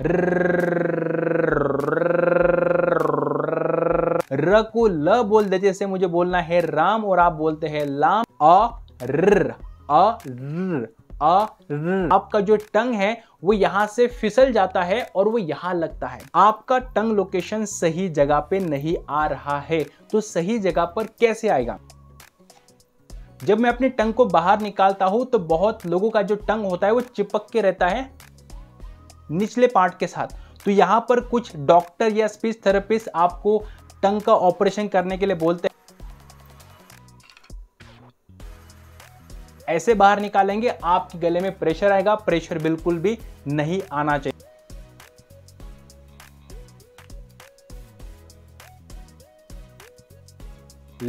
र को ल बोल दे जैसे मुझे बोलना है राम और आप बोलते हैं लाम अ र अ र अ आपका जो टंग है वो यहां से फिसल जाता है और वो यहां लगता है आपका टंग लोकेशन सही जगह पे नहीं आ रहा है तो सही जगह पर कैसे आएगा जब मैं अपने टंग को बाहर निकालता हूं तो बहुत लोगों का जो टंग होता है वो चिपक के रहता है निचले पार्ट के साथ तो यहाँ पर कुछ डॉक्टर या स्पीच थेरेपिस्ट आपको टंग का ऑपरेशन करने के लिए बोलते हैं ऐसे बाहर निकालेंगे आपके गले में प्रेशर आएगा प्रेशर बिल्कुल भी नहीं आना चाहिए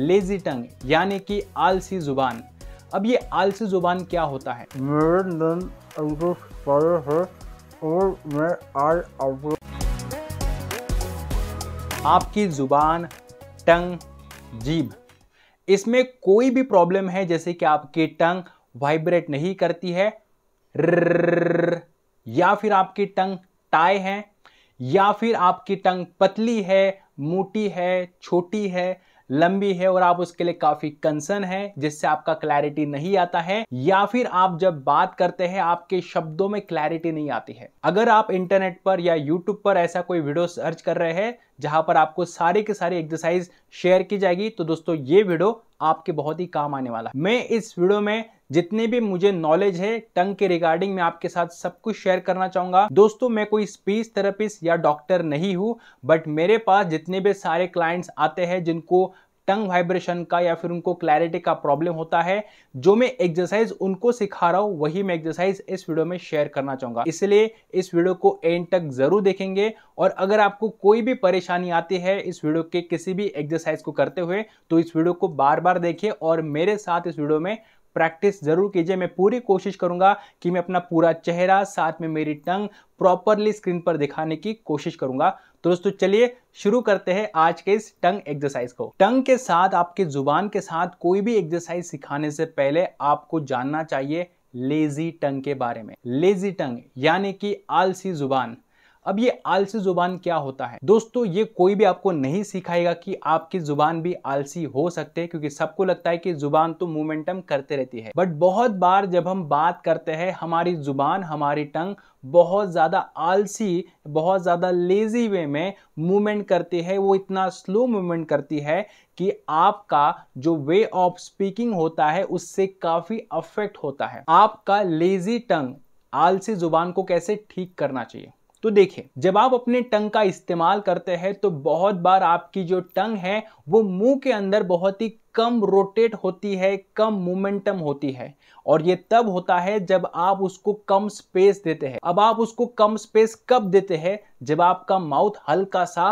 लेजी टंग यानी कि आलसी जुबान अब ये आलसी जुबान क्या होता है और मैं आज आपको आपकी ज़ुबान टंग जीभ इसमें कोई भी प्रॉब्लम है जैसे कि आपकी टंग वाइब्रेट नहीं करती है रर, या फिर आपकी टंग टाई है या फिर आपकी टंग पतली है मोटी है छोटी है लंबी है और आप उसके लिए काफी कंसर्न है जिससे आपका क्लैरिटी नहीं आता है या फिर आप जब बात करते हैं आपके शब्दों में क्लैरिटी नहीं आती है अगर आप इंटरनेट पर या यूट्यूब पर ऐसा कोई वीडियो सर्च कर रहे हैं जहां पर आपको सारे के सारे एक्सरसाइज शेयर की जाएगी तो दोस्तों ये वीडियो आपके बहुत ही काम आने वाला है मैं इस वीडियो में जितने भी मुझे नॉलेज है टंग के रिगार्डिंग मैं आपके साथ सब कुछ शेयर करना चाहूंगा दोस्तों मैं कोई स्पीच थेरेपिस्ट या डॉक्टर नहीं हूँ बट मेरे पास जितने भी सारे क्लाइंट्स आते हैं जिनको टंग वाइब्रेशन का या फिर उनको क्लैरिटी का प्रॉब्लम होता है जो मैं एक्सरसाइज उनको सिखा रहा हूँ वही मैं एक्सरसाइज इस वीडियो में शेयर करना चाहूँगा इसलिए इस वीडियो को एंड तक जरूर देखेंगे और अगर आपको कोई भी परेशानी आती है इस वीडियो के किसी भी एक्सरसाइज को करते हुए तो इस वीडियो को बार बार देखिए और मेरे साथ इस वीडियो में प्रैक्टिस जरूर कीजिए मैं पूरी कोशिश करूंगा कि मैं अपना पूरा चेहरा साथ में मेरी टंग प्रॉपरली स्क्रीन पर दिखाने की कोशिश करूंगा तो दोस्तों चलिए शुरू करते हैं आज के इस टंग एक्सरसाइज को टंग के साथ आपके जुबान के साथ कोई भी एक्सरसाइज सिखाने से पहले आपको जानना चाहिए लेजी टंग के बारे में लेजी टंग यानी कि आलसी जुबान अब ये आलसी जुबान क्या होता है दोस्तों ये कोई भी आपको नहीं सिखाएगा कि आपकी जुबान भी आलसी हो सकते हैं क्योंकि सबको लगता है कि जुबान तो मोमेंटम करते रहती है बट बहुत बार जब हम बात करते हैं हमारी जुबान हमारी टंग बहुत ज़्यादा आलसी बहुत ज़्यादा लेजी वे में मूवमेंट करती है वो इतना स्लो मूवमेंट करती है कि आपका जो वे ऑफ स्पीकिंग होता है उससे काफ़ी अफेक्ट होता है आपका लेजी टंग आलसी जुबान को कैसे ठीक करना चाहिए तो देखिए जब आप अपने टंग का इस्तेमाल करते हैं तो बहुत बार आपकी जो टंग है वो मुंह के अंदर बहुत ही कम रोटेट होती है कम मोमेंटम होती है और ये तब होता है जब आप उसको कम स्पेस देते हैं अब आप उसको कम स्पेस कब देते हैं जब आपका माउथ हल्का सा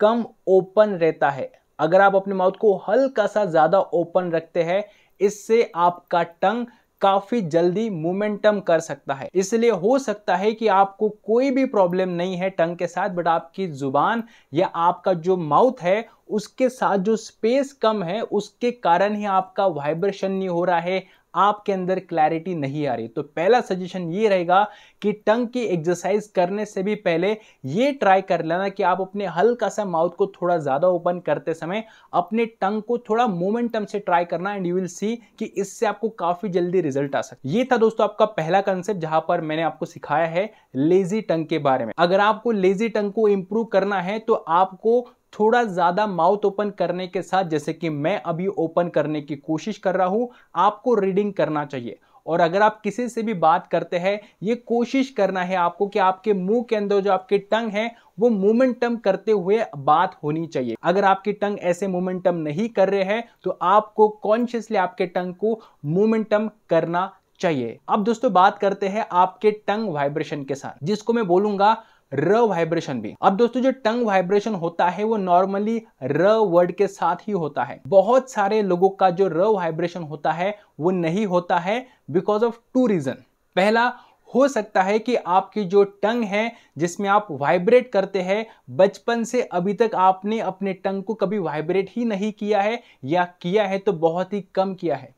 कम ओपन रहता है अगर आप अपने माउथ को हल्का सा ज़्यादा ओपन रखते हैं इससे आपका टंग काफ़ी जल्दी मोमेंटम कर सकता है इसलिए हो सकता है कि आपको कोई भी प्रॉब्लम नहीं है टंग के साथ बट आपकी ज़ुबान या आपका जो माउथ है उसके साथ जो स्पेस कम है उसके कारण ही आपका वाइब्रेशन नहीं हो रहा है आपके अंदर क्लैरिटी नहीं आ रही तो पहला सजेशन ये रहेगा कि टंग की एक्सरसाइज करने से भी पहले ये ट्राई कर लेना कि आप अपने हल्का सा माउथ को थोड़ा ज़्यादा ओपन करते समय अपने टंग को थोड़ा मोमेंटम से ट्राई करना एंड यू विल सी कि इससे आपको काफ़ी जल्दी रिजल्ट आ सकता ये था दोस्तों आपका पहला कंसेप्ट जहाँ पर मैंने आपको सिखाया है लेजी टंग के बारे में अगर आपको लेजी टंग को इम्प्रूव करना है तो आपको थोड़ा ज़्यादा माउथ ओपन करने के साथ जैसे कि मैं अभी ओपन करने की कोशिश कर रहा हूँ आपको रीडिंग करना चाहिए और अगर आप किसी से भी बात करते हैं ये कोशिश करना है आपको कि आपके मुंह के अंदर जो आपके टंग है वो मोमेंटम करते हुए बात होनी चाहिए अगर आपकी टंग ऐसे मोमेंटम नहीं कर रहे हैं तो आपको कॉन्शियसली आपके टंग को मोमेंटम करना चाहिए अब दोस्तों बात करते हैं आपके टंग वाइब्रेशन के साथ जिसको मैं बोलूंगा र वाइब्रेशन भी अब दोस्तों जो टंग वाइब्रेशन होता है वो नॉर्मली र वर्ड के साथ ही होता है बहुत सारे लोगों का जो र वाइब्रेशन होता है वो नहीं होता है बिकॉज ऑफ टू रीजन पहला हो सकता है कि आपकी जो टंग है जिसमें आप वाइब्रेट करते हैं बचपन से अभी तक आपने अपने टंग को कभी वाइब्रेट ही नहीं किया है या किया है तो बहुत ही कम किया है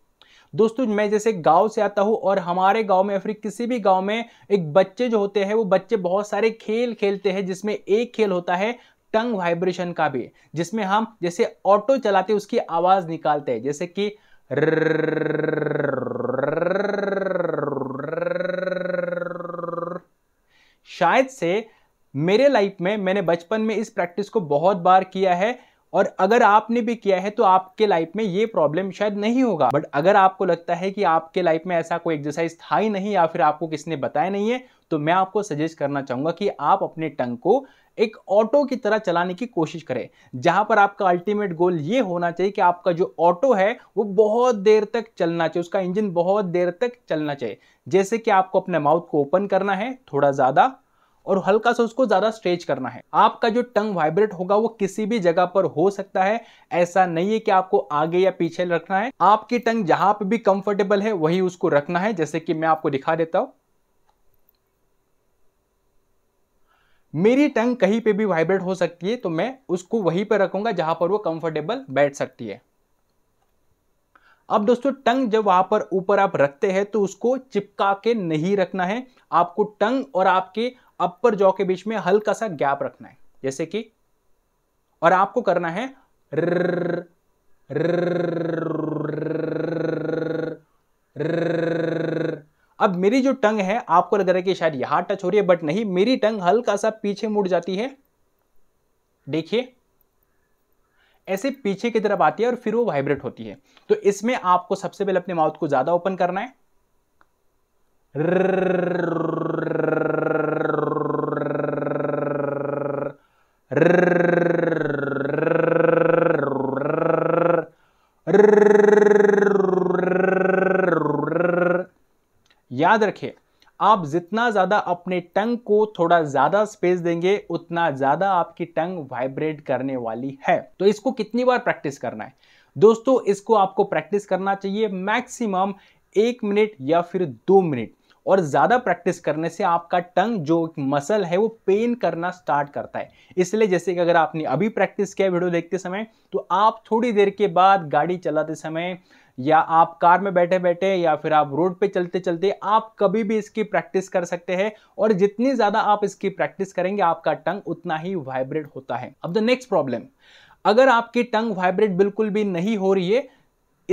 दोस्तों मैं जैसे गांव से आता हूँ और हमारे गांव में या फिर किसी भी गांव में एक बच्चे जो होते हैं वो बच्चे बहुत सारे खेल खेलते हैं जिसमें एक खेल होता है टंग वाइब्रेशन का भी जिसमें हम जैसे ऑटो चलाते उसकी आवाज निकालते हैं जैसे कि शायद से मेरे लाइफ में मैंने बचपन में इस प्रैक्टिस को बहुत बार किया है और अगर आपने भी किया है तो आपके लाइफ में ये प्रॉब्लम शायद नहीं होगा बट अगर आपको लगता है कि आपके लाइफ में ऐसा कोई एक्सरसाइज था ही नहीं या फिर आपको किसी ने बताया नहीं है तो मैं आपको सजेस्ट करना चाहूंगा कि आप अपने टंग को एक ऑटो की तरह चलाने की कोशिश करें जहां पर आपका अल्टीमेट गोल ये होना चाहिए कि आपका जो ऑटो है वो बहुत देर तक चलना चाहिए उसका इंजन बहुत देर तक चलना चाहिए जैसे कि आपको अपने माउथ को ओपन करना है थोड़ा ज़्यादा और हल्का सा उसको ज़्यादा स्ट्रेच करना है आपका जो टंग वाइब्रेट होगा वो किसी भी जगह पर हो सकता है ऐसा नहीं है कि आपको आगे या पीछे रखना है आपकी टंग जहां पर भी कंफर्टेबल है वही उसको रखना है जैसे कि मैं आपको दिखा देता हूं मेरी टंग कहीं पे भी वाइब्रेट हो सकती है तो मैं उसको वहीं पर रखूंगा जहां पर वो कंफर्टेबल बैठ सकती है अब दोस्तों टंग जब वहां पर ऊपर आप रखते हैं तो उसको चिपका के नहीं रखना है आपको टंग और आपके अपर जॉ के बीच में हल्का सा गैप रखना है जैसे कि और आपको करना है अब मेरी जो टंग है आपको लग रहा है कि शायद यहां टच हो रही है बट नहीं मेरी टंग हल्का सा पीछे मुड़ जाती है देखिए ऐसे पीछे की तरफ आती है और फिर वो वाइब्रेट होती है तो इसमें आपको सबसे पहले अपने माउथ को ज्यादा ओपन करना है याद रखिए आप जितना ज़्यादा अपने टंग को थोड़ा ज़्यादा स्पेस देंगे उतना ज़्यादा आपकी टंग वाइब्रेट करने वाली है तो इसको कितनी बार प्रैक्टिस करना है दोस्तों इसको आपको प्रैक्टिस करना चाहिए मैक्सिमम एक मिनट या फिर दो मिनट और ज़्यादा प्रैक्टिस करने से आपका टंग जो मसल है वो पेन करना स्टार्ट करता है इसलिए जैसे कि अगर आपने अभी प्रैक्टिस किया वीडियो देखते समय तो आप थोड़ी देर के बाद गाड़ी चलाते समय या आप कार में बैठे बैठे या फिर आप रोड पे चलते चलते आप कभी भी इसकी प्रैक्टिस कर सकते हैं और जितनी ज़्यादा आप इसकी प्रैक्टिस करेंगे आपका टंग उतना ही वाइब्रेट होता है अब द नेक्स्ट प्रॉब्लम अगर आपकी टंग वाइब्रेट बिल्कुल भी नहीं हो रही है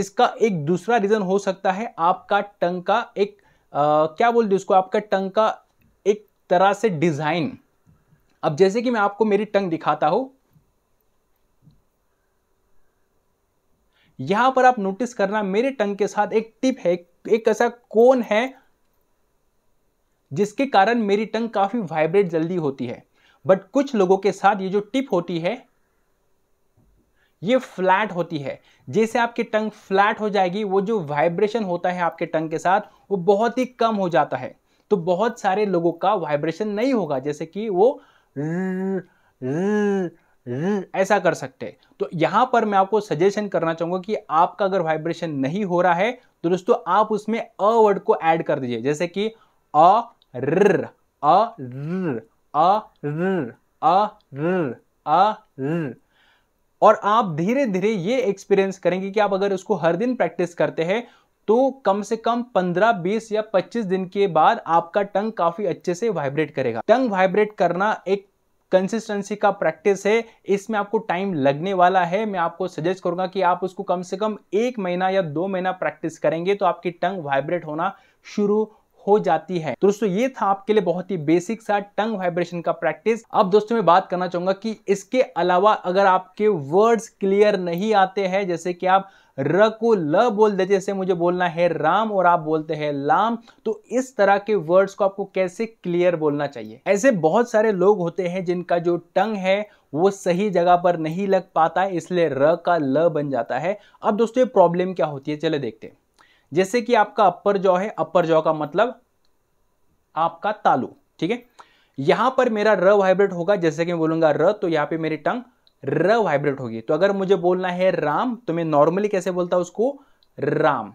इसका एक दूसरा रीज़न हो सकता है आपका टंग का एक क्या बोल दी उसको आपका टंग का एक तरह से डिज़ाइन अब जैसे कि मैं आपको मेरी टंग दिखाता हूँ यहां पर आप नोटिस करना मेरे टंग के साथ एक टिप है एक ऐसा कोन है जिसके कारण मेरी टंग काफ़ी वाइब्रेट जल्दी होती है बट कुछ लोगों के साथ ये जो टिप होती है ये फ्लैट होती है जैसे आपकी टंग फ्लैट हो जाएगी वो जो वाइब्रेशन होता है आपके टंग के साथ वो बहुत ही कम हो जाता है तो बहुत सारे लोगों का वाइब्रेशन नहीं होगा जैसे कि वो ऐसा कर सकते तो यहां पर मैं आपको सजेशन करना चाहूंगा कि आपका अगर वाइब्रेशन नहीं हो रहा है तो दोस्तों आप उसमें अ वर्ड को ऐड कर दीजिए जैसे कि अ अ अ अ अ और आप धीरे धीरे ये एक्सपीरियंस करेंगे कि आप अगर उसको हर दिन प्रैक्टिस करते हैं तो कम से कम 15, 20 या 25 दिन के बाद आपका टंग काफी अच्छे से वाइब्रेट करेगा टंग वाइब्रेट करना एक कंसिस्टेंसी का प्रैक्टिस है इसमें आपको टाइम लगने वाला है मैं आपको सजेस्ट करूंगा कि आप उसको कम से कम एक महीना या दो महीना प्रैक्टिस करेंगे तो आपकी टंग वाइब्रेट होना शुरू हो जाती है तो दोस्तों ये था आपके लिए बहुत ही बेसिक सा टंग वाइब्रेशन का प्रैक्टिस अब दोस्तों मैं बात करना चाहूंगा कि इसके अलावा अगर आपके वर्ड्स क्लियर नहीं आते हैं जैसे कि आप र को ल बोल दे जैसे मुझे बोलना है राम और आप बोलते हैं लाम तो इस तरह के वर्ड्स को आपको कैसे क्लियर बोलना चाहिए ऐसे बहुत सारे लोग होते हैं जिनका जो टंग है वो सही जगह पर नहीं लग पाता है इसलिए र का ल बन जाता है अब दोस्तों ये प्रॉब्लम क्या होती है चले देखते हैं जैसे कि आपका अपर जॉ है अपर जॉ का मतलब आपका तालू ठीक है यहां पर मेरा र वाइब्रेट होगा जैसे कि मैं बोलूंगा र तो यहां पे मेरी टंग र वाइब्रेट होगी तो अगर मुझे बोलना है राम तो मैं नॉर्मली कैसे बोलता उसको राम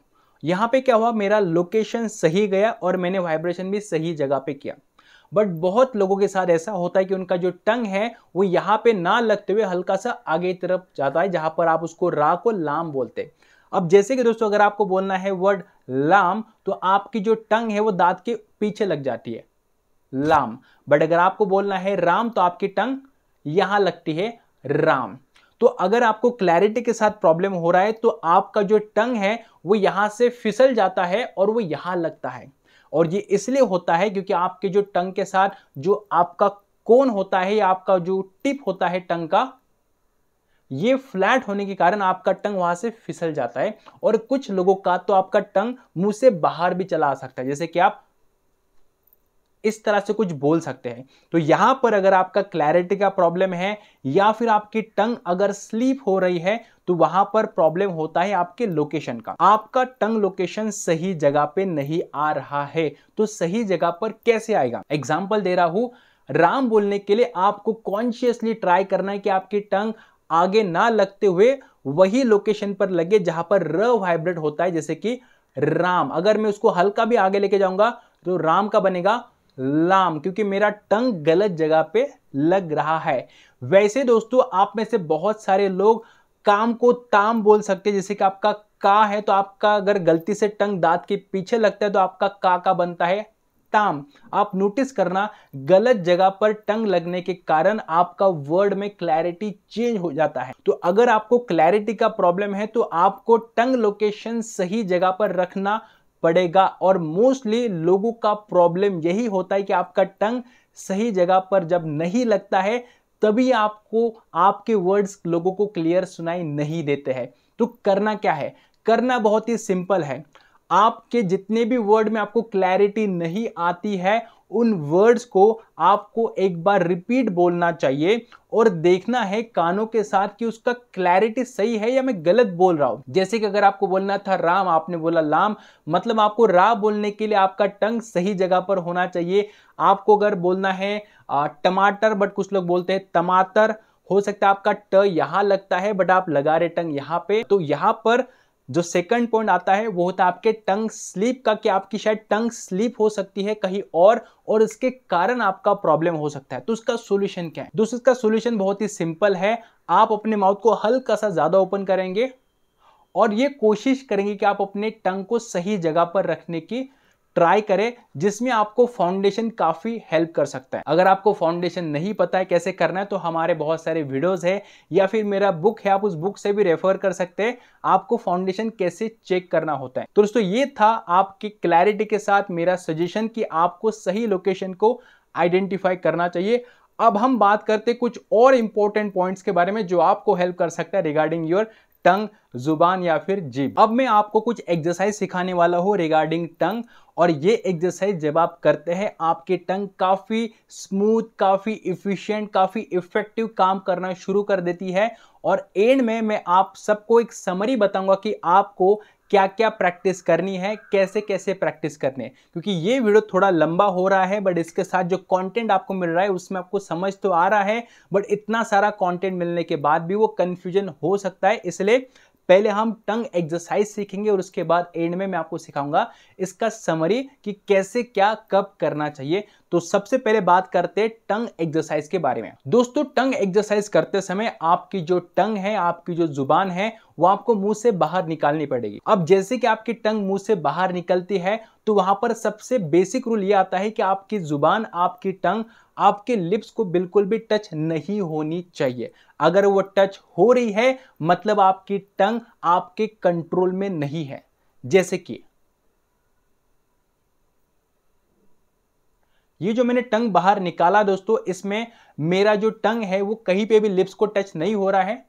यहां पे क्या हुआ मेरा लोकेशन सही गया और मैंने वाइब्रेशन भी सही जगह पे किया बट बहुत लोगों के साथ ऐसा होता है कि उनका जो टंग है वो यहां पे ना लगते हुए हल्का सा आगे तरफ जाता है जहां पर आप उसको रा को लाम बोलते हैं अब जैसे कि दोस्तों अगर आपको बोलना है वर्ड लाम तो आपकी जो टंग है वो दांत के पीछे लग जाती है लाम बट अगर आपको बोलना है राम तो आपकी टंग यहां लगती है राम तो अगर आपको क्लैरिटी के साथ प्रॉब्लम हो रहा है तो आपका जो टंग है वो यहां से फिसल जाता है और वो यहां लगता है और ये इसलिए होता है क्योंकि आपके जो टंग के साथ जो आपका कोन होता है या आपका जो टिप होता है टंग का ये फ्लैट होने के कारण आपका टंग वहां से फिसल जाता है और कुछ लोगों का तो आपका टंग मुंह से बाहर भी चला आ सकता है जैसे कि आप इस तरह से कुछ बोल सकते हैं तो यहां पर अगर आपका क्लैरिटी का प्रॉब्लम है या फिर आपकी टंग अगर स्लीप हो रही है तो वहां पर प्रॉब्लम होता है आपके लोकेशन का आपका टंग लोकेशन सही जगह पे नहीं आ रहा है तो सही जगह पर कैसे आएगा एग्जाम्पल दे रहा हूं राम बोलने के लिए आपको कॉन्शियसली ट्राई करना है कि आपकी टंग आगे ना लगते हुए वही लोकेशन पर लगे जहां पर र वाइब्रेट होता है जैसे कि राम अगर मैं उसको हल्का भी आगे लेके जाऊंगा तो राम का बनेगा लाम क्योंकि मेरा टंग गलत जगह पे लग रहा है वैसे दोस्तों आप में से बहुत सारे लोग काम को ताम बोल सकते हैं जैसे कि आपका का है तो आपका अगर गलती से टंग दांत के पीछे लगता है तो आपका का का बनता है ताम आप नोटिस करना गलत जगह पर टंग लगने के कारण आपका वर्ड में क्लैरिटी चेंज हो जाता है तो अगर आपको क्लैरिटी का प्रॉब्लम है तो आपको टंग लोकेशन सही जगह पर रखना पड़ेगा और मोस्टली लोगों का प्रॉब्लम यही होता है कि आपका टंग सही जगह पर जब नहीं लगता है तभी आपको आपके वर्ड्स लोगों को क्लियर सुनाई नहीं देते हैं तो करना क्या है करना बहुत ही सिंपल है आपके जितने भी वर्ड में आपको क्लैरिटी नहीं आती है उन वर्ड्स को आपको एक बार रिपीट बोलना चाहिए और देखना है कानों के साथ कि उसका क्लैरिटी सही है या मैं गलत बोल रहा हूं जैसे कि अगर आपको बोलना था राम आपने बोला लाम मतलब आपको रा बोलने के लिए आपका टंग सही जगह पर होना चाहिए आपको अगर बोलना है टमाटर बट कुछ लोग बोलते हैं टमाटर हो सकता है आपका ट यहां लगता है बट आप लगा रहे टंग यहाँ पे तो यहाँ पर जो सेकंड पॉइंट आता है वो होता है आपके टंग स्लीप का कि आपकी शायद टंग स्लीप हो सकती है कहीं और और इसके कारण आपका प्रॉब्लम हो सकता है तो उसका सोल्यूशन क्या है दोस्तों इसका सोल्यूशन बहुत ही सिंपल है आप अपने माउथ को हल्का सा ज़्यादा ओपन करेंगे और ये कोशिश करेंगे कि आप अपने टंग को सही जगह पर रखने की ट्राई करें जिसमें आपको फाउंडेशन काफ़ी हेल्प कर सकता है अगर आपको फाउंडेशन नहीं पता है कैसे करना है तो हमारे बहुत सारे वीडियोस है या फिर मेरा बुक है आप उस बुक से भी रेफर कर सकते हैं आपको फाउंडेशन कैसे चेक करना होता है तो दोस्तों ये था आपकी क्लैरिटी के साथ मेरा सजेशन कि आपको सही लोकेशन को आइडेंटिफाई करना चाहिए अब हम बात करते कुछ और इंपॉर्टेंट पॉइंट्स के बारे में जो आपको हेल्प कर सकता है रिगार्डिंग योर टंग जुबान या फिर जीभ अब मैं आपको कुछ एक्सरसाइज सिखाने वाला हूँ रिगार्डिंग टंग और ये एक्सरसाइज जब आप करते हैं आपके टंग काफ़ी स्मूथ काफ़ी इफ़िशियंट काफ़ी इफ़ेक्टिव काम करना शुरू कर देती है और एंड में मैं आप सबको एक समरी बताऊंगा कि आपको क्या क्या प्रैक्टिस करनी है कैसे कैसे प्रैक्टिस करनी है क्योंकि ये वीडियो थोड़ा लंबा हो रहा है बट इसके साथ जो कंटेंट आपको मिल रहा है उसमें आपको समझ तो आ रहा है बट इतना सारा कंटेंट मिलने के बाद भी वो कन्फ्यूजन हो सकता है इसलिए पहले हम टंग एक्सरसाइज सीखेंगे और उसके बाद एंड में मैं आपको सिखाऊंगा इसका समरी कि कैसे क्या कब करना चाहिए तो सबसे पहले बात करते हैं टंग एक्सरसाइज के बारे में दोस्तों टंग एक्सरसाइज करते समय आपकी जो टंग है आपकी जो जुबान है वो आपको मुंह से बाहर निकालनी पड़ेगी अब जैसे कि आपकी टंग मुंह से बाहर निकलती है तो वहां पर सबसे बेसिक रूल ये आता है कि आपकी जुबान आपकी टंग आपके लिप्स को बिल्कुल भी टच नहीं होनी चाहिए अगर वो टच हो रही है मतलब आपकी टंग आपके कंट्रोल में नहीं है जैसे कि ये जो मैंने टंग बाहर निकाला दोस्तों इसमें मेरा जो टंग है वो कहीं पे भी लिप्स को टच नहीं हो रहा है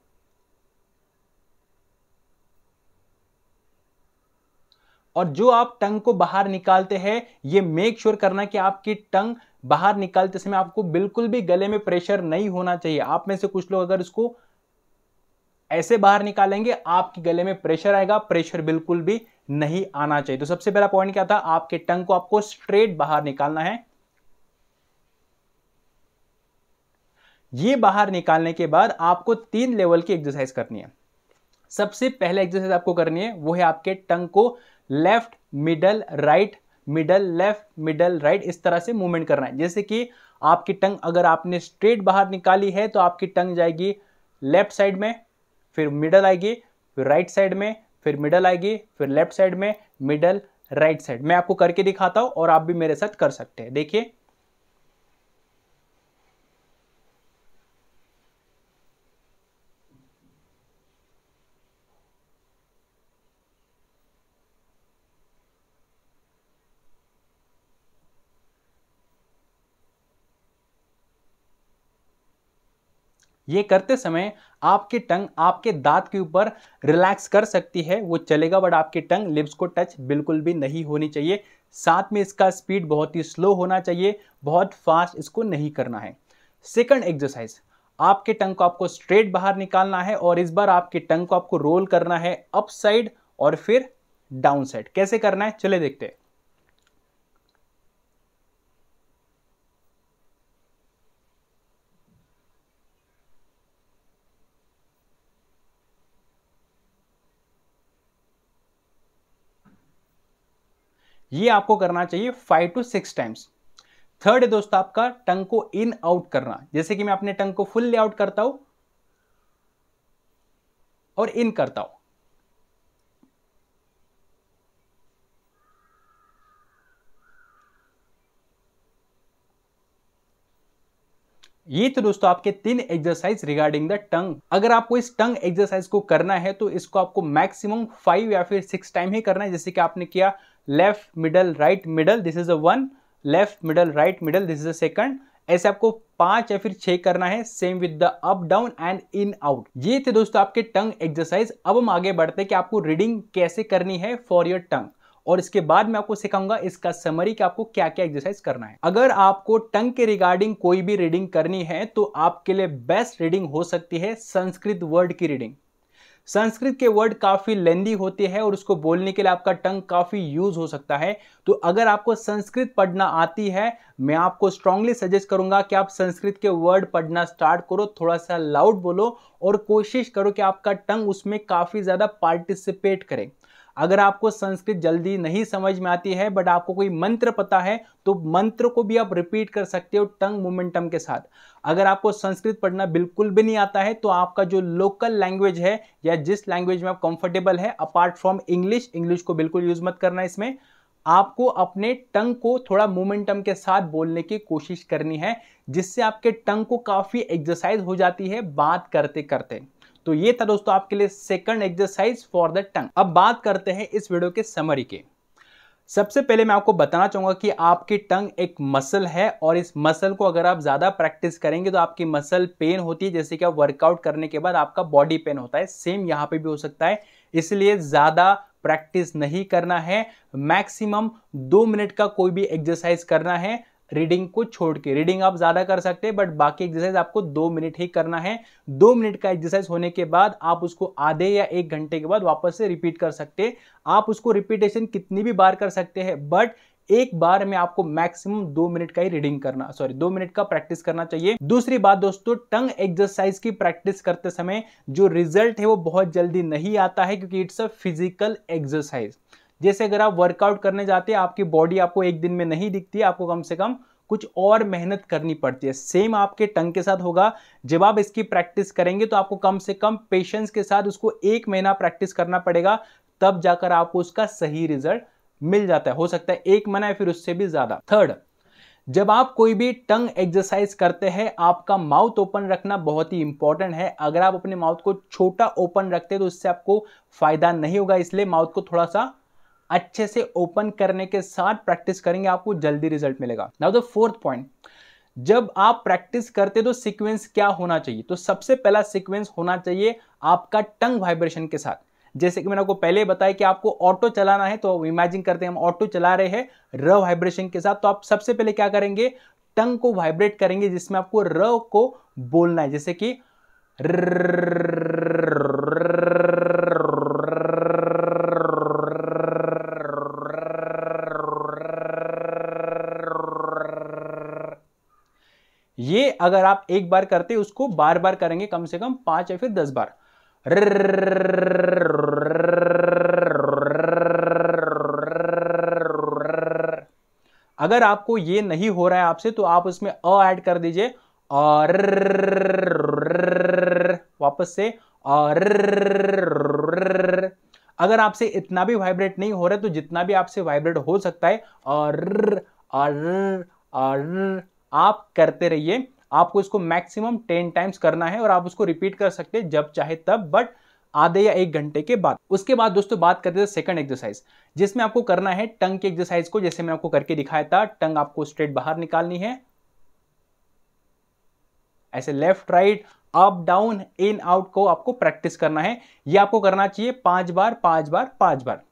और जो आप टंग को बाहर निकालते हैं ये मेक श्योर sure करना कि आपकी टंग बाहर निकालते समय आपको बिल्कुल भी गले में प्रेशर नहीं होना चाहिए आप में से कुछ लोग अगर इसको ऐसे बाहर निकालेंगे आपके गले में प्रेशर आएगा प्रेशर बिल्कुल भी नहीं आना चाहिए तो सबसे पहला पॉइंट क्या था आपके टंग को आपको स्ट्रेट बाहर निकालना है ये बाहर निकालने के बाद आपको तीन लेवल की एक्सरसाइज करनी है सबसे पहले एक्सरसाइज आपको करनी है वो है आपके टंग को left middle right middle left middle right इस तरह से मूवमेंट करना है जैसे कि आपकी टंग अगर आपने स्ट्रेट बाहर निकाली है तो आपकी टंग जाएगी लेफ्ट साइड में फिर मिडल आएगी फिर राइट साइड में फिर मिडल आएगी फिर लेफ्ट साइड में मिडल राइट साइड मैं आपको करके दिखाता हूँ और आप भी मेरे साथ कर सकते हैं देखिए ये करते समय आपकी टंग आपके दांत के ऊपर रिलैक्स कर सकती है वो चलेगा बट आपकी टंग लिप्स को टच बिल्कुल भी नहीं होनी चाहिए साथ में इसका स्पीड बहुत ही स्लो होना चाहिए बहुत फास्ट इसको नहीं करना है सेकंड एक्सरसाइज आपके टंग को आपको स्ट्रेट बाहर निकालना है और इस बार आपके टंग को आपको रोल करना है अप साइड और फिर डाउन साइड कैसे करना है चले देखते हैं ये आपको करना चाहिए five to six times third है दोस्तों आपका टंग को इन आउट करना जैसे कि मैं अपने टंग को फुल्ली आउट करता हूं और इन करता हूं ये तो दोस्तों आपके तीन एक्सरसाइज रिगार्डिंग द टंग अगर आपको इस टंग एक्सरसाइज को करना है तो इसको आपको मैक्सिमम फाइव या फिर सिक्स टाइम ही करना है जैसे कि आपने किया left middle right middle this is a one left middle right middle this is a second ऐसे आपको पांच या फिर छह करना है same with the up down and in out ये थे दोस्तों आपके टंग एक्सरसाइज अब हम आगे बढ़ते कि आपको रीडिंग कैसे करनी है फॉर योर टंग और इसके बाद मैं आपको सिखाऊंगा इसका समरी कि आपको क्या क्या एक्सरसाइज करना है अगर आपको टंग के रिगार्डिंग कोई भी रीडिंग करनी है तो आपके लिए बेस्ट रीडिंग हो सकती है संस्कृत वर्ड की रीडिंग संस्कृत के वर्ड काफ़ी लेंदी होते हैं और उसको बोलने के लिए आपका टंग काफ़ी यूज़ हो सकता है तो अगर आपको संस्कृत पढ़ना आती है मैं आपको स्ट्रांगली सजेस्ट करूंगा कि आप संस्कृत के वर्ड पढ़ना स्टार्ट करो थोड़ा सा लाउड बोलो और कोशिश करो कि आपका टंग उसमें काफ़ी ज़्यादा पार्टिसिपेट करें अगर आपको संस्कृत जल्दी नहीं समझ में आती है बट आपको कोई मंत्र पता है तो मंत्र को भी आप रिपीट कर सकते हो टंग मोमेंटम के साथ अगर आपको संस्कृत पढ़ना बिल्कुल भी नहीं आता है तो आपका जो लोकल लैंग्वेज है या जिस लैंग्वेज में आप कंफर्टेबल है अपार्ट फ्रॉम इंग्लिश इंग्लिश को बिल्कुल यूज मत करना इसमें आपको अपने टंग को थोड़ा मोमेंटम के साथ बोलने की कोशिश करनी है जिससे आपके टंग को काफ़ी एक्सरसाइज हो जाती है बात करते करते तो ये था दोस्तों आपके लिए second exercise for the tongue अब बात करते हैं इस वीडियो के समरी के सबसे पहले मैं आपको बताना चाहूंगा कि आपकी टंग एक मसल है और इस मसल को अगर आप ज़्यादा प्रैक्टिस करेंगे तो आपकी मसल पेन होती है जैसे कि आप वर्कआउट करने के बाद आपका बॉडी पेन होता है सेम यहाँ पे भी हो सकता है इसलिए ज़्यादा प्रैक्टिस नहीं करना है मैक्सिमम दो मिनट का कोई भी एक्सरसाइज करना है रीडिंग को छोड़ के रीडिंग आप ज़्यादा कर सकते हैं बट बाकी एक्सरसाइज आपको दो मिनट ही करना है दो मिनट का एक्सरसाइज होने के बाद आप उसको आधे या एक घंटे के बाद वापस से रिपीट कर सकते हैं आप उसको रिपीटेशन कितनी भी बार कर सकते हैं बट एक बार में आपको मैक्सिमम दो मिनट का ही रीडिंग करना सॉरी दो मिनट का प्रैक्टिस करना चाहिए दूसरी बात दोस्तों टंग एक्सरसाइज की प्रैक्टिस करते समय जो रिजल्ट है वो बहुत जल्दी नहीं आता है क्योंकि इट्स अ फिजिकल एक्सरसाइज जैसे अगर आप वर्कआउट करने जाते हैं आपकी बॉडी आपको एक दिन में नहीं दिखती आपको कम से कम कुछ और मेहनत करनी पड़ती है सेम आपके टंग के साथ होगा जब आप इसकी प्रैक्टिस करेंगे तो आपको कम से कम पेशेंस के साथ उसको एक महीना प्रैक्टिस करना पड़ेगा तब जाकर आपको उसका सही रिजल्ट मिल जाता है हो सकता है एक महीना या फिर उससे भी ज्यादा थर्ड जब आप कोई भी टंग एक्सरसाइज करते हैं आपका माउथ ओपन रखना बहुत ही इंपॉर्टेंट है अगर आप अपने माउथ को छोटा ओपन रखते हैं तो उससे आपको फायदा नहीं होगा इसलिए माउथ को थोड़ा सा अच्छे से ओपन करने के साथ प्रैक्टिस करेंगे आपको जल्दी रिजल्ट मिलेगा नाउ द फोर्थ पॉइंट जब आप प्रैक्टिस करते तो सीक्वेंस क्या होना चाहिए तो सबसे पहला सीक्वेंस होना चाहिए आपका टंग वाइब्रेशन के साथ जैसे कि मैंने आपको पहले बताया कि आपको ऑटो चलाना है तो इमेजिन करते हैं हम ऑटो चला रहे हैं र वाइब्रेशन के साथ तो आप सबसे पहले क्या करेंगे टंग को वाइब्रेट करेंगे जिसमें आपको र को बोलना है जैसे कि ये अगर आप एक बार करते उसको बार बार करेंगे कम से कम पांच या फिर दस बार अगर आपको ये नहीं हो रहा है आपसे तो आप उसमें अ ऐड कर दीजिए और वापस से और अगर आपसे इतना भी वाइब्रेट नहीं हो रहा है तो जितना भी आपसे वाइब्रेट हो सकता है और और आप करते रहिए आपको इसको मैक्सिमम टेन टाइम्स करना है और आप उसको रिपीट कर सकते हैं जब चाहे तब बट आधे या एक घंटे के बाद उसके बाद दोस्तों बात करते हैं सेकंड एक्सरसाइज जिसमें आपको करना है टंग की एक्सरसाइज को जैसे मैं आपको करके दिखाया था टंग आपको स्ट्रेट बाहर निकालनी है ऐसे left right up down in out को आपको प्रैक्टिस करना है ये आपको करना चाहिए पांच बार पांच बार पांच बार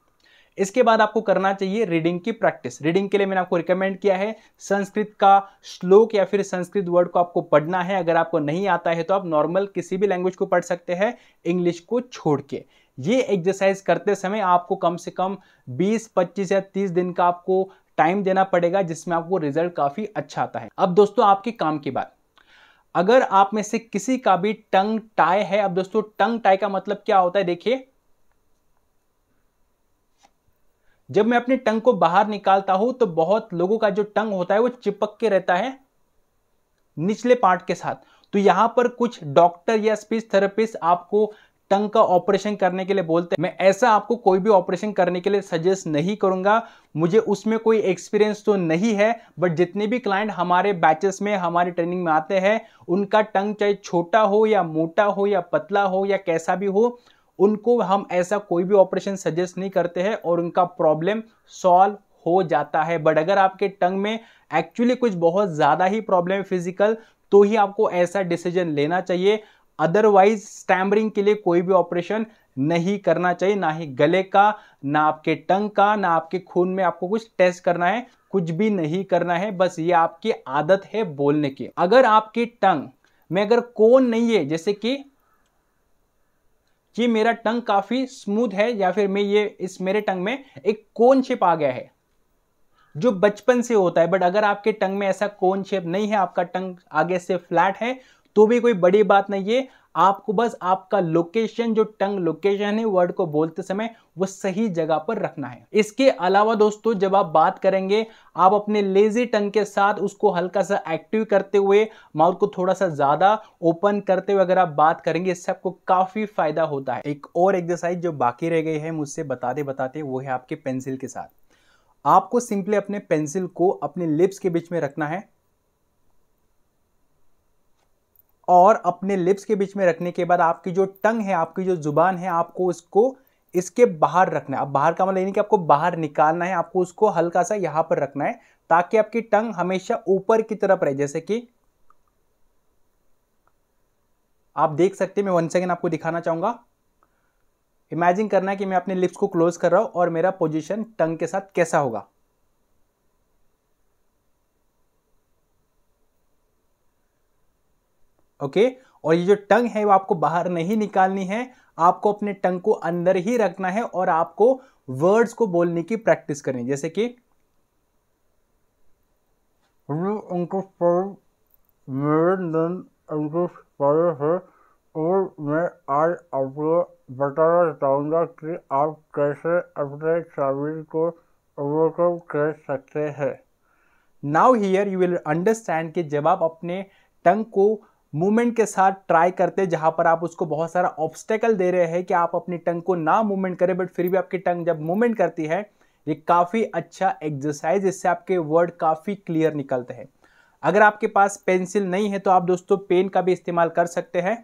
इसके बाद आपको करना चाहिए रीडिंग की प्रैक्टिस रीडिंग के लिए मैंने आपको रिकमेंड किया है संस्कृत का श्लोक या फिर संस्कृत वर्ड को आपको पढ़ना है अगर आपको नहीं आता है तो आप नॉर्मल किसी भी लैंग्वेज को पढ़ सकते हैं इंग्लिश को छोड़ के ये एक्सरसाइज करते समय आपको कम से कम 20, 25 या 30 दिन का आपको टाइम देना पड़ेगा जिसमें आपको रिजल्ट काफ़ी अच्छा आता है अब दोस्तों आपके काम की बात अगर आप में से किसी का भी टंग टाई है अब दोस्तों टंग टाई का मतलब क्या होता है देखिए जब मैं अपनी टंग को बाहर निकालता हूं तो बहुत लोगों का जो टंग होता है वो चिपक के रहता है निचले पार्ट के साथ तो यहां पर कुछ डॉक्टर या स्पीच थेरेपिस्ट आपको टंग का ऑपरेशन करने के लिए बोलते हैं मैं ऐसा आपको कोई भी ऑपरेशन करने के लिए सजेस्ट नहीं करूंगा मुझे उसमें कोई एक्सपीरियंस तो नहीं है बट जितने भी क्लाइंट हमारे बैचेस में हमारी ट्रेनिंग में आते हैं उनका टंग चाहे छोटा हो या मोटा हो या पतला हो या कैसा भी हो उनको हम ऐसा कोई भी ऑपरेशन सजेस्ट नहीं करते हैं और उनका प्रॉब्लम सॉल्व हो जाता है बट अगर आपके टंग में एक्चुअली कुछ बहुत ज़्यादा ही प्रॉब्लम है फिजिकल तो ही आपको ऐसा डिसीजन लेना चाहिए अदरवाइज स्टैमरिंग के लिए कोई भी ऑपरेशन नहीं करना चाहिए ना ही गले का ना आपके टंग का ना आपके खून में आपको कुछ टेस्ट करना है कुछ भी नहीं करना है बस ये आपकी आदत है बोलने की अगर आपकी टंग में अगर कोन नहीं है जैसे कि कि मेरा टंग काफ़ी स्मूथ है या फिर मैं ये इस मेरे टंग में एक कोन शेप आ गया है जो बचपन से होता है बट अगर आपके टंग में ऐसा कोन शेप नहीं है आपका टंग आगे से फ्लैट है तो भी कोई बड़ी बात नहीं है आपको बस आपका लोकेशन जो टंग लोकेशन है वर्ड को बोलते समय वो सही जगह पर रखना है इसके अलावा दोस्तों जब आप बात करेंगे आप अपने लेजी टंग के साथ उसको हल्का सा एक्टिव करते हुए माउथ को थोड़ा सा ज्यादा ओपन करते हुए अगर आप बात करेंगे इससे आपको काफी फायदा होता है एक और एक्सरसाइज जो बाकी रह गई है मुझसे बताते बताते वो है आपके पेंसिल के साथ आपको सिंपली अपने पेंसिल को अपने लिप्स के बीच में रखना है और अपने लिप्स के बीच में रखने के बाद आपकी जो टंग है आपकी जो ज़ुबान है आपको उसको इसके बाहर रखना है अब बाहर का मतलब यही कि आपको बाहर निकालना है आपको उसको हल्का सा यहाँ पर रखना है ताकि आपकी टंग हमेशा ऊपर की तरफ रहे जैसे कि आप देख सकते हैं मैं वन सेकेंड आपको दिखाना चाहूँगा इमेजिन करना है कि मैं अपने लिप्स को क्लोज कर रहा हूँ और मेरा पोजिशन टंग के साथ कैसा होगा ओके और ये जो टंग है वो आपको बाहर नहीं निकालनी है आपको अपने टंग को अंदर ही रखना है और आपको वर्ड्स को बोलने की प्रैक्टिस करनी जैसे कि और मैं आज आपको बताना चाहूँगा कि आप कैसे अपने शरीर को ओवरकम कर सकते हैं now here you will understand कि जब आप अपने टंग को मूवमेंट के साथ ट्राई करते हैं जहां पर आप उसको बहुत सारा ऑब्स्टेकल दे रहे हैं कि आप अपनी टंग को ना मूवमेंट करें बट फिर भी आपकी टंग जब मूवमेंट करती है ये काफ़ी अच्छा एक्सरसाइज इससे आपके वर्ड काफ़ी क्लियर निकलते हैं अगर आपके पास पेंसिल नहीं है तो आप दोस्तों पेन का भी इस्तेमाल कर सकते हैं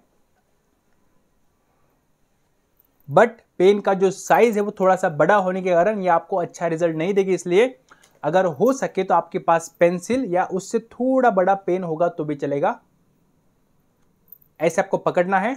बट पेन का जो साइज़ है वो थोड़ा सा बड़ा होने के कारण ये आपको अच्छा रिजल्ट नहीं देगी इसलिए अगर हो सके तो आपके पास पेंसिल या उससे थोड़ा बड़ा पेन होगा तो भी चलेगा ऐसे आपको पकड़ना है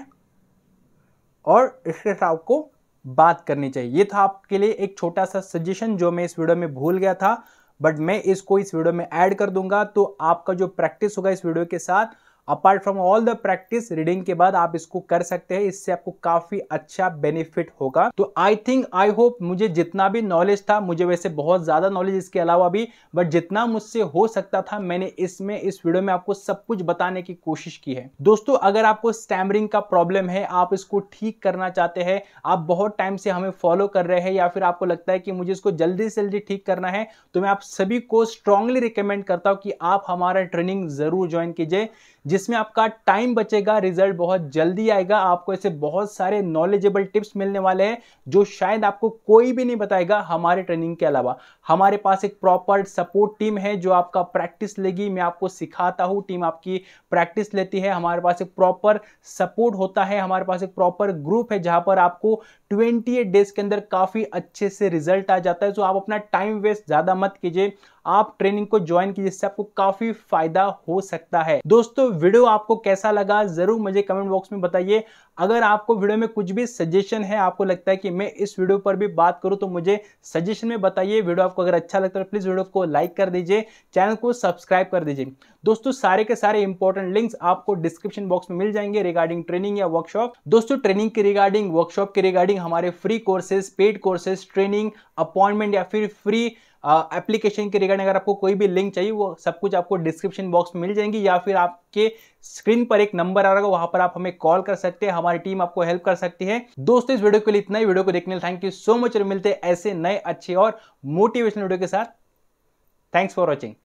और इसके साथ आपको बात करनी चाहिए ये था आपके लिए एक छोटा सा सजेशन जो मैं इस वीडियो में भूल गया था बट मैं इसको इस वीडियो में ऐड कर दूंगा तो आपका जो प्रैक्टिस होगा इस वीडियो के साथ apart from all the practice reading के बाद आप इसको कर सकते हैं इससे आपको काफी अच्छा बेनिफिट होगा तो आई थिंक आई होप मुझे जितना भी नॉलेज था मुझे वैसे बहुत ज्यादा नॉलेज इसके अलावा भी बट जितना मुझसे हो सकता था मैंने इसमें इस वीडियो में आपको सब कुछ बताने की कोशिश की है दोस्तों अगर आपको स्टैमरिंग का प्रॉब्लम है आप इसको ठीक करना चाहते हैं आप बहुत टाइम से हमें फॉलो कर रहे हैं या फिर आपको लगता है कि मुझे इसको जल्दी से जल्दी ठीक करना है तो मैं आप सभी को स्ट्रांगली रिकमेंड करता हूँ कि आप हमारा ट्रेनिंग जरूर ज्वाइन कीजिए जिसमें आपका टाइम बचेगा रिजल्ट बहुत जल्दी आएगा आपको ऐसे बहुत सारे नॉलेजेबल टिप्स मिलने वाले हैं जो शायद आपको कोई भी नहीं बताएगा हमारे ट्रेनिंग के अलावा हमारे पास एक प्रॉपर सपोर्ट टीम है जो आपका प्रैक्टिस लेगी मैं आपको सिखाता हूँ टीम आपकी प्रैक्टिस लेती है हमारे पास एक प्रॉपर सपोर्ट होता है हमारे पास एक प्रॉपर ग्रुप है जहाँ पर आपको ट्वेंटी एट डेज के अंदर काफ़ी अच्छे से रिजल्ट आ जाता है तो आप अपना टाइम वेस्ट ज़्यादा मत कीजिए आप ट्रेनिंग को ज्वाइन कीजिए जिससे आपको काफ़ी फायदा हो सकता है दोस्तों वीडियो आपको कैसा लगा ज़रूर मुझे कमेंट बॉक्स में बताइए अगर आपको वीडियो में कुछ भी सजेशन है आपको लगता है कि मैं इस वीडियो पर भी बात करूं तो मुझे सजेशन में बताइए वीडियो आपको अगर अच्छा लगता है प्लीज़ तो वीडियो को लाइक कर दीजिए चैनल को सब्सक्राइब कर दीजिए दोस्तों सारे के सारे इंपॉर्टेंट लिंक्स आपको डिस्क्रिप्शन बॉक्स में मिल जाएंगे रिगार्डिंग ट्रेनिंग या वर्कशॉप दोस्तों ट्रेनिंग के रिगार्डिंग वर्कशॉप के रिगार्डिंग हमारे free courses paid courses training appointment या फिर फ्री एप्लीकेशन के रिगार्डिंग अगर आपको कोई भी लिंक चाहिए वो सब कुछ आपको डिस्क्रिप्शन बॉक्स में मिल जाएंगी या फिर आपके स्क्रीन पर एक नंबर आ रहा है वहां पर आप हमें कॉल कर सकते हैं हमारी टीम आपको हेल्प कर सकती है दोस्तों इस वीडियो के लिए इतना ही वीडियो को देखने लिए थैंक यू सो मच और मिलते ऐसे नए अच्छे और मोटिवेशनल वीडियो के साथ थैंक्स फॉर वॉचिंग